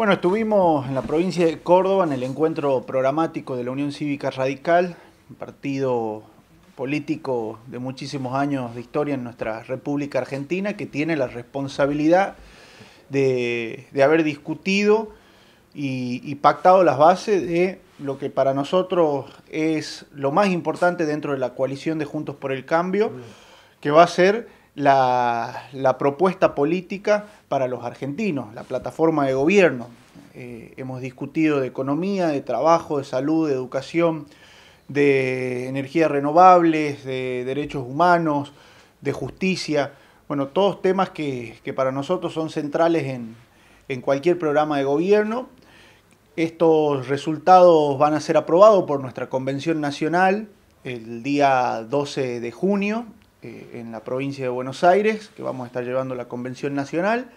Bueno, estuvimos en la provincia de Córdoba en el encuentro programático de la Unión Cívica Radical, un partido político de muchísimos años de historia en nuestra República Argentina, que tiene la responsabilidad de, haber discutido y, y, pactado las bases de lo que para nosotros es lo más importante dentro de la coalición de Juntos por el Cambio, que va a ser la, propuesta política para los argentinos, la plataforma de gobierno. Eh, hemos discutido de economía, de trabajo, de salud, de educación, de energías renovables, de derechos humanos, de justicia. Bueno, todos temas que, para nosotros son centrales en cualquier programa de gobierno. Estos resultados van a ser aprobados por nuestra Convención Nacional el día 12 de junio eh, en la provincia de Buenos Aires, que vamos a estar llevando la Convención Nacional,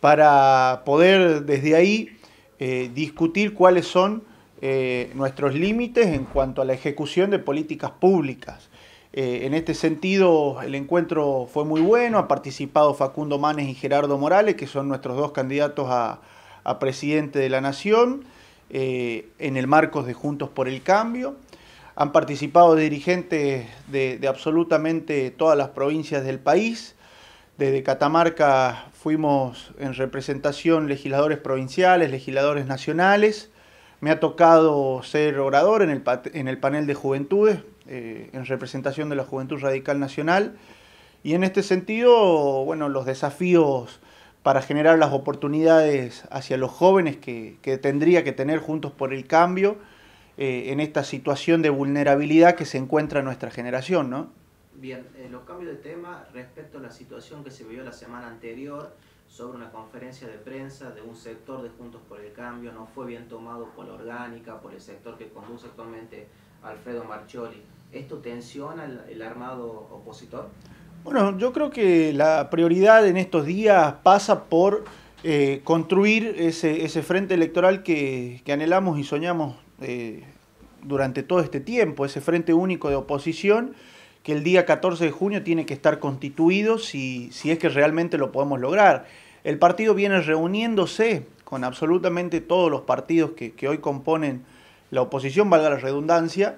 para poder desde ahí eh, discutir cuáles son eh, nuestros límites en cuanto a la ejecución de políticas públicas. en este sentido, el encuentro fue muy bueno, ha participado Facundo Manes y Gerardo Morales, que son nuestros dos candidatos a presidente de la Nación, en el marco de Juntos por el Cambio han participado dirigentes de, absolutamente todas las provincias del país. Desde Catamarca fuimos en representación legisladores provinciales, legisladores nacionales. Me ha tocado ser orador en el, panel de juventudes, eh, en representación de la Juventud Radical Nacional. Y en este sentido, bueno, los desafíos para generar las oportunidades hacia los jóvenes que tendría que tener Juntos por el Cambio eh, en esta situación de vulnerabilidad que se encuentra nuestra generación, ¿no? Bien, eh, los cambios de tema respecto a la situación que se vio la semana anterior sobre una conferencia de prensa de un sector de Juntos por el Cambio, no fue bien tomado por la orgánica, por el sector que conduce actualmente Alfredo Marcioli. ¿Esto tensiona el, armado opositor? Bueno, yo creo que la prioridad en estos días pasa por eh, construir ese, frente electoral que anhelamos y soñamos eh, durante todo este tiempo, ese frente único de oposición que el día 14 de junio tiene que estar constituido si, si es que realmente lo podemos lograr. El partido viene reuniéndose con absolutamente todos los partidos que, hoy componen la oposición, valga la redundancia,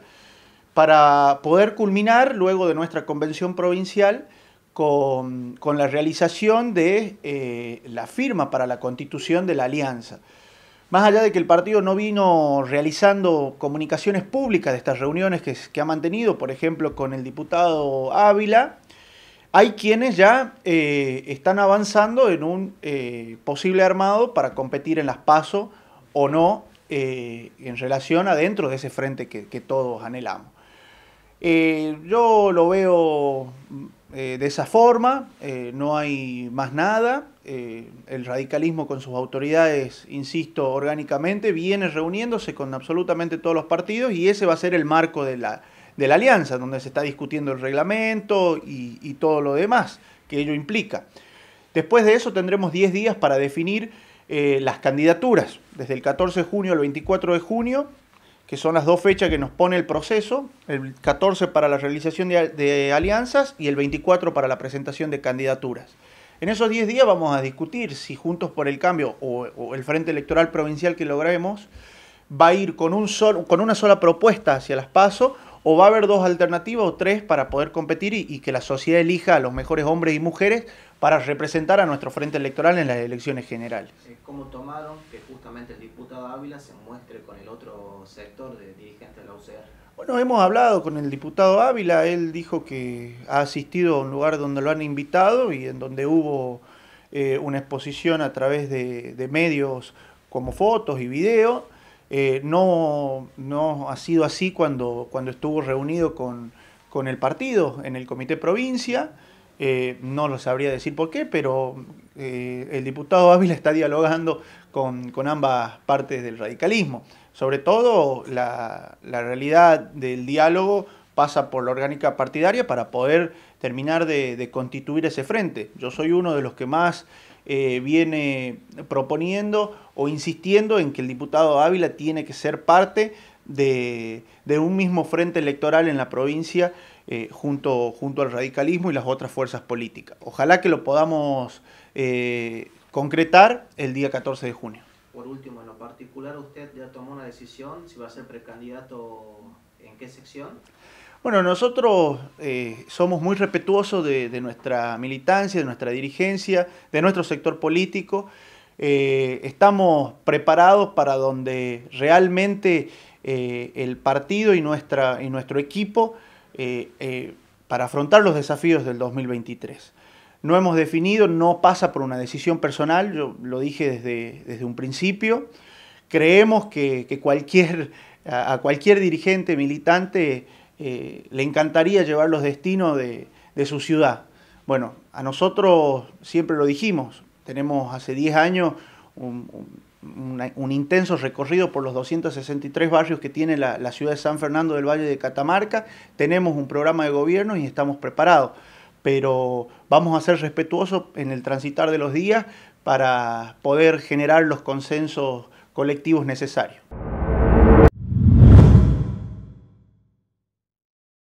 para poder culminar luego de nuestra convención provincial con, la realización de eh, la firma para la constitución de la alianza. Más allá de que el partido no vino realizando comunicaciones públicas de estas reuniones que, ha mantenido, por ejemplo, con el diputado Ávila, hay quienes ya eh, están avanzando en un eh, posible armado para competir en las PASO o no eh, en relación adentro de ese frente que, que todos anhelamos. yo lo veo mm, de esa forma, no hay más nada. Eh, el radicalismo con sus autoridades, insisto, orgánicamente, viene reuniéndose con absolutamente todos los partidos y ese va a ser el marco de la, alianza, donde se está discutiendo el reglamento y, todo lo demás que ello implica. Después de eso tendremos 10 días para definir eh, las candidaturas, desde el 14 de junio al 24 de junio, que son las dos fechas que nos pone el proceso, el 14 para la realización de, de alianzas y el 24 para la presentación de candidaturas. En esos 10 días vamos a discutir si Juntos por el Cambio o, el Frente Electoral Provincial que logremos va a ir con, con una sola propuesta hacia las PASO o va a haber dos alternativas o tres para poder competir y, que la sociedad elija a los mejores hombres y mujeres para representar a nuestro frente electoral en las elecciones generales. ¿Cómo tomaron que justamente el diputado Ávila se muestre con el otro sector de dirigentes de la UCR? Bueno, hemos hablado con el diputado Ávila, él dijo que ha asistido a un lugar donde lo han invitado y en donde hubo eh, una exposición a través de, de medios como fotos y videos eh, no, no ha sido así cuando, cuando estuvo reunido con, con el partido en el comité provincia. Eh, no lo sabría decir por qué, pero eh, el diputado Ávila está dialogando con, ambas partes del radicalismo. Sobre todo la, realidad del diálogo pasa por la orgánica partidaria para poder terminar de constituir ese frente. Yo soy uno de los que más eh, viene proponiendo o insistiendo en que el diputado Ávila tiene que ser parte de, un mismo frente electoral en la provincia eh, junto, junto al radicalismo y las otras fuerzas políticas. Ojalá que lo podamos eh, concretar el día 14 de junio. Por último, en lo particular, ¿usted ya tomó una decisión si va a ser precandidato en qué sección? Bueno, nosotros eh, somos muy respetuosos de, nuestra militancia, de nuestra dirigencia, de nuestro sector político. Eh, estamos preparados para donde realmente eh, el partido y, nuestra, y nuestro equipo para afrontar los desafíos del 2023 no hemos definido, no pasa por una decisión personal, yo lo dije desde, desde un principio. Creemos que, que cualquier, a cualquier dirigente militante eh, le encantaría llevar los destinos de, su ciudad. Bueno, a nosotros siempre lo dijimos, tenemos hace 10 años un, intenso recorrido por los 263 barrios que tiene la ciudad de San Fernando del Valle de Catamarca, tenemos un programa de gobierno y estamos preparados, pero vamos a ser respetuosos en el transitar de los días para poder generar los consensos colectivos necesarios.